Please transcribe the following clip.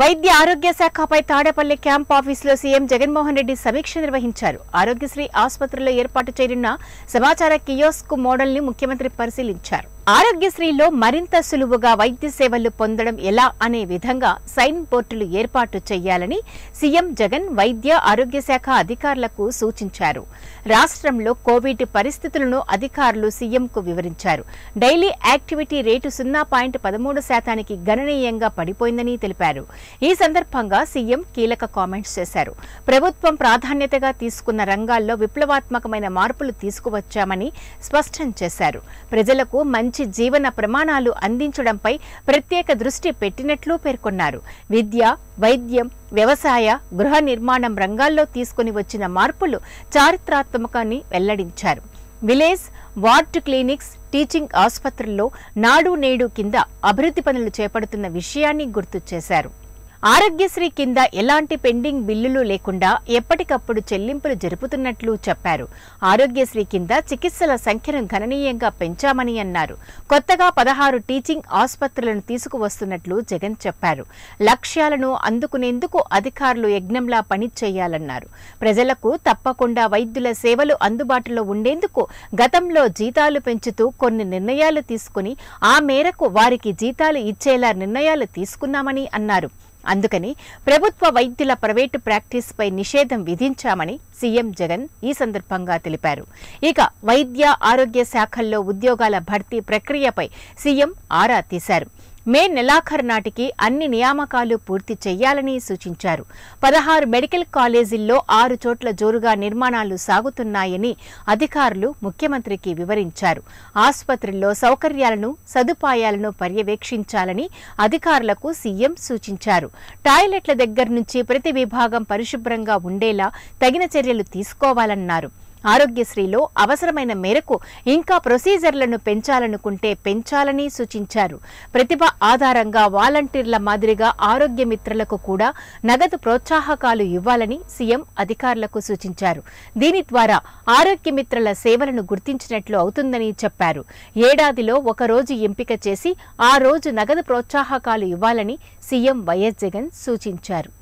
వైద్య ఆరోగ్య శాఖపై తాడేపల్లి క్యాంప్ ఆఫీసులో సీఎం జగన్మోహన్ రెడ్డి సమీక్ష నిర్వహించారు ఆరోగ్యశ్రీ ఆసుపత్రిలో ఏర్పాటు చేయనున్న సమాచార కియోస్క్ ని ముఖ్యమంత్రి పరిశీలించారు ఆరోగ్యశ్రీలో మరింత సులువుగా వైద్య సేవలు పొందడం ఎలా అనే విధంగా సైన్ బోర్డులు ఏర్పాటు చేయాలని సీఎం జగన్ వైద్య ఆరోగ్య శాఖ అధికారులకు సూచించారు రాష్ట్రంలో కోవిడ్ పరిస్థితులను అధికారులు సీఎంకు వివరించారు డైలీ యాక్టివిటీ రేటు సున్నా పాయింట్ పదమూడు శాతానికి గణనీయంగా పడిపోయిందని తెలిపారు ఈ సందర్భంగా సీఎం కీలక కామెంట్స్ చేశారు ప్రభుత్వం ప్రాధాన్యతగా తీసుకున్న రంగాల్లో విప్లవాత్మకమైన మార్పులు తీసుకువచ్చామని స్పష్టం చేశారు ప్రజలకు మంచి జీవన ప్రమాణాలు అందించడంపై ప్రత్యేక దృష్టి పెట్టినట్లు పేర్కొన్నారు విద్య వైద్యం వ్యవసాయ గృహ నిర్మాణం రంగాల్లో తీసుకుని వచ్చిన మార్పులు చారిత్రాత్మకాన్ని వెల్లడించారు విలేజ్ వార్డ్ క్లినిక్స్ టీచింగ్ ఆసుపత్రుల్లో నాడు నేడు కింద అభివృద్ధి పనులు చేపడుతున్న విషయాన్ని గుర్తు చేశారు ఆరోగ్యశ్రీ కింద ఎలాంటి పెండింగ్ బిల్లులు లేకుండా ఎప్పటికప్పుడు చెల్లింపులు జరుపుతున్నట్లు చెప్పారు ఆరోగ్యశ్రీ కింద చికిత్సల సంఖ్యను గణనీయంగా పెంచామని అన్నారు కొత్తగా పదహారు టీచింగ్ ఆసుపత్రులను తీసుకువస్తున్నట్లు జగన్ చెప్పారు లక్ష్యాలను అందుకునేందుకు అధికారులు యజ్ఞంలా పని చేయాలన్నారు ప్రజలకు తప్పకుండా వైద్యుల సేవలు అందుబాటులో ఉండేందుకు గతంలో జీతాలు పెంచుతూ కొన్ని నిర్ణయాలు తీసుకుని ఆ మేరకు వారికి జీతాలు ఇచ్చేలా నిర్ణయాలు తీసుకున్నామని అన్నారు అందుకని ప్రభుత్వ వైద్యుల ప్రైవేటు ప్రాక్టీస్పై నిషేధం విధించామని సీఎం జగన్ ఈ సందర్భంగా తెలిపారు ఇక వైద్య ఆరోగ్య శాఖల్లో ఉద్యోగాల భర్తీ ప్రక్రియపై సీఎం ఆరా తీశారు మే నెలాఖరు నాటికి అన్ని నియామకాలు పూర్తి చేయాలని సూచించారు పదహారు మెడికల్ కాలేజీల్లో ఆరు చోట్ల జోరుగా నిర్మాణాలు సాగుతున్నాయని అధికారులు ముఖ్యమంత్రికి వివరించారు ఆసుపత్రుల్లో సౌకర్యాలను సదుపాయాలను పర్యవేక్షించాలని అధికారులకు సీఎం సూచించారు టాయిలెట్ల దగ్గర నుంచి ప్రతి విభాగం పరిశుభ్రంగా ఉండేలా తగిన చర్యలు తీసుకోవాలన్నారు ఆరోగ్యశ్రీలో అవసరమైన మేరకు ఇంకా ప్రొసీజర్లను పెంచాలనుకుంటే పెంచాలని సూచించారు ప్రతిభ ఆధారంగా వాలంటీర్ల మాదిరిగా ఆరోగ్య మిత్రులకు కూడా నగదు ప్రోత్సాహకాలు ఇవ్వాలని సీఎం అధికారులకు సూచించారు దీని ద్వారా ఆరోగ్య మిత్రుల సేవలను గుర్తించినట్లు అవుతుందని చెప్పారు ఏడాదిలో ఒక రోజు ఎంపిక చేసి ఆ రోజు నగదు ప్రోత్సాహకాలు ఇవ్వాలని సీఎం వైఎస్ జగన్ సూచించారు